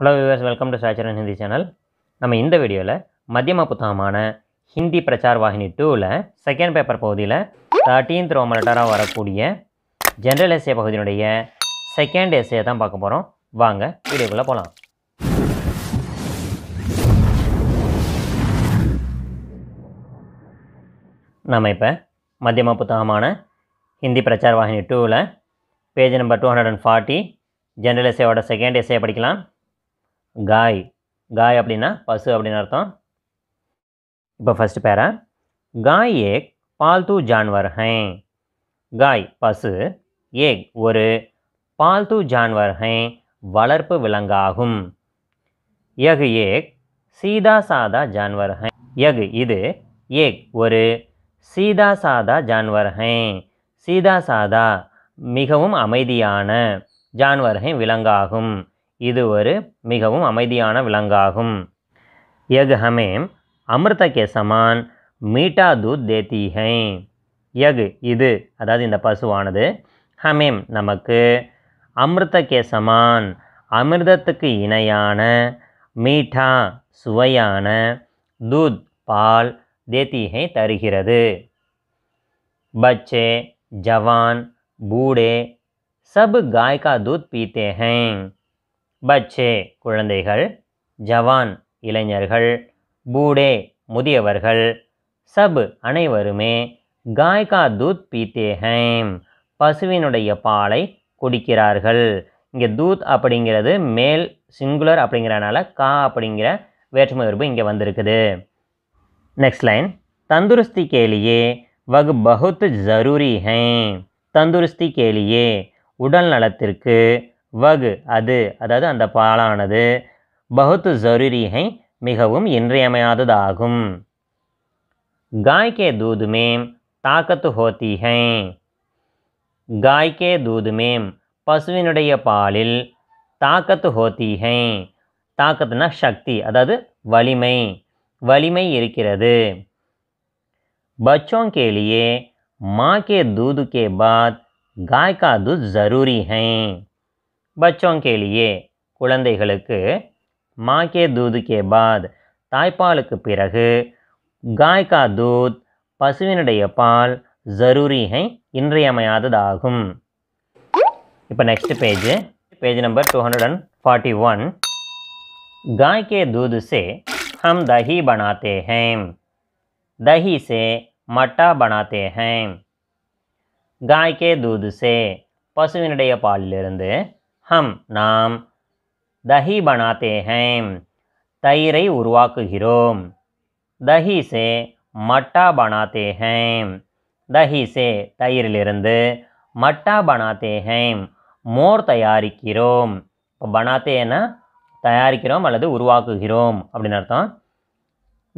hello viewers welcome to சாச்சரன் Hindi channel நம்ம இந்த வீடியோவில் மத்தியம புத்தகமான ஹிந்தி பிரச்சார் வாகினி டூவில் செகண்ட் பேப்பர் பகுதியில் தேர்ட்டீன்த் ரோம் லெட்டராக வரக்கூடிய ஜென்ரல் எஸ்ஏ பகுதியினுடைய செகண்ட் எஸ்ஏ தான் பார்க்க போகிறோம் வாங்க வீடியோக்குள்ளே போகலாம் நம்ம இப்போ மத்தியம புத்தகமான ஹிந்தி பிரச்சார் வாகினி டூவில் page number two hundred and forty general எஸ்ஏவோட செகண்ட் எஸ்ஏ படிக்கலாம் காய் காய் அப்படின்னா பசு அப்படின்னு அர்த்தம் இப்போ ஃபஸ்ட்டு பேரா காய் ஏக் பால்து ஜான்வர் ஹை காய் பசு ஏக் ஒரு பால்து ஜான்வர் ஹை வளர்ப்பு விலங்காகும் எகு ஏக் சீதா சாதா ஜான்வர் ஹை எகு இது ஏக் ஒரு சீதா சாதா ஜான்வர் ஹை சீதா சாதா மிகவும் அமைதியான ஜான்வர் விலங்காகும் இது ஒரு மிகவும் அமைதியான விலங்காகும் यग ஹமேம் அமிர்த கேசமான் சமான் மீட்டா தூத் தேத்திகை யக் இது அதாவது இந்த பசுவானது ஹமேம் நமக்கு அமிர்த கேசமான் சமான் அமிர்தத்துக்கு இணையான மீட்டா சுவையான தூத் பால் தேத்தீகை தருகிறது பச்சே ஜவான் பூடே சப் காய்கா தூத் दूध பச்சே குழந்தைகள் ஜவான் இளைஞர்கள் பூடே முதியவர்கள் சப் அனைவருமே காய்கா தூத் பீத்தே ஹேம் பசுவினுடைய பாலை குடிக்கிறார்கள் இங்கே தூத் அப்படிங்கிறது மேல் சிங்குலர் அப்படிங்கிறனால கா அப்படிங்கிற வேற்றுமை உறுப்பு இங்கே வந்திருக்குது நெக்ஸ்ட் லைன் தந்துருஸ்தி கேலியே வகு பகுத்து ஜரூரி ஹேம் தந்துருஸ்தி கேலியே உடல் நலத்திற்கு வகு அது அதாவது அந்த பாலானது பகுத்து ஜருரிகை மிகவும் இன்றியமையாததாகும் காய்கே தூதுமேம் தாக்கத்து ஹோத்திகை காய்கே தூதுமேம் பசுவினுடைய பாலில் தாக்கத்து ஹோத்திகை தாக்கத்துனா சக்தி அதாவது வலிமை வலிமை இருக்கிறது பச்சோங் கே மாக்கே தூதுக்கே பாத் दूध के बाद பச்சோங் கேலியே குழந்தைகளுக்கு மாக்கே தூது கே பாத் தாய்ப்பாலுக்கு பிறகு காய்கா தூத் பசுவினுடைய பால் ஜரூரி இன்றியமையாததாகும் இப்போ next page page number two hundred and forty one गाय के दूध से हम दही बनाते हैं दही से मट्टा बनाते हैं गाय के दूध से பசுவினுடைய பாலிலிருந்து ஹம் நாம் தஹி பனாத்தே ஹேம் தயிரை உருவாக்குகிறோம் தஹி சே மட்டா பனாத்தே ஹேம் தஹி சே தயிரிலிருந்து மட்டா பனாத்தே ஹேம் மோர் தயாரிக்கிறோம் இப்போ பனாத்தேனா தயாரிக்கிறோம் அல்லது உருவாக்குகிறோம் அப்படின்னு அர்த்தம்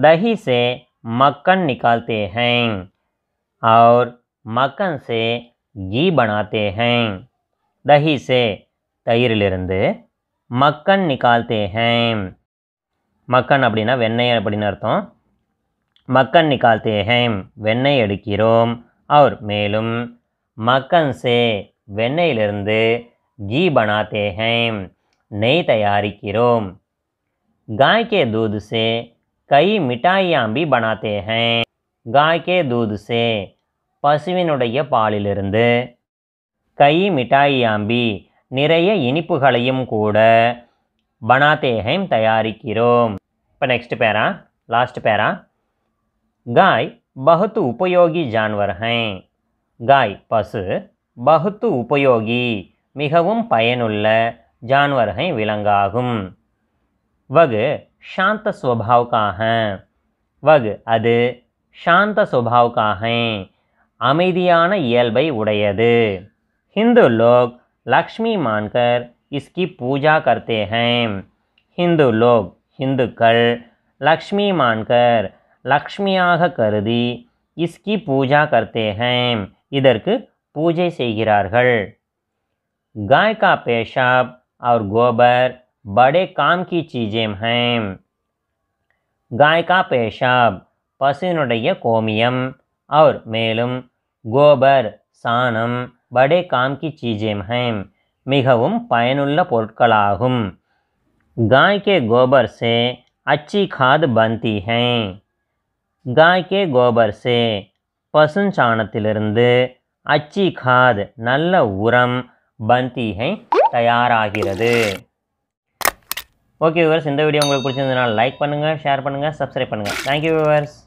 தஹி சே மக்கன் நிகால்த்தே ஹேங் அவர் மக்கன் சே கீ பனாத்தே ஹேங் தஹி சே தயிரிலிருந்து மக்கன் நிகால்தே ஹேம் மக்கன் அப்படின்னா வெண்ணெய் அப்படின்னு அர்த்தம் மக்கன் நிகால்தே ஹேம் வெண்ணெய் எடுக்கிறோம் அவர் மேலும் மக்கன் சே வெண்ணெயிலிருந்து கீ பனாத்தே ஹேம் நெய் தயாரிக்கிறோம் गाय தூது சே கை மிட்டாயாம்பி பனாத்தே ஹேம் காய் கே தூது சே பசுவினுடைய பாலிலிருந்து கை மிட்டாயாம்பி நிறைய இனிப்புகளையும் கூட பனாத்தேகம் தயாரிக்கிறோம் இப்போ நெக்ஸ்ட் பேரா லாஸ்ட் பேரா காய் பகுத்து உபயோகி ஜான்வர்கள் காய் பசு பகுத்து உபயோகி மிகவும் பயனுள்ள ஜான்வர்கள் விலங்காகும் வகு சாந்த சுவாவுக்காக வகு அது சாந்த சுவாவுக்காக அமைதியான இயல்பை உடையது ஹிந்து லோக் लक्ष्मी मानकर इसकी पूजा करते हैं हिंदू लोग कल लक्ष्मी मानकर லக்ஷ்மியாக கருதி इसकी पूजा करते हैं இதற்கு पूजे செய்கிறார்கள் गाय का पेशाब और गोबर बड़े काम की चीज़ें हैं गाय का पेशाब पशु कोमियम और मेलम गोबर सानम படே காம்கி சீஜேம் ஹேம் மிகவும் பயனுள்ள பொருட்களாகும் காய் கே கோபர் சே அச்சி காது பந்தி ஹை காய் கே கோபர் சே பசுஞ்சாணத்திலிருந்து அச்சி காத் நல்ல உரம் பந்தி ஹை தயாராகிறது ஓகே விவர்ஸ் இந்த வீடியோ உங்களுக்கு பிடிச்சிருந்ததுனால் லைக் பண்ணுங்கள் ஷேர் பண்ணுங்கள் சப்ஸ்கிரைப் பண்ணுங்கள் தேங்க்யூ விவர்ஸ்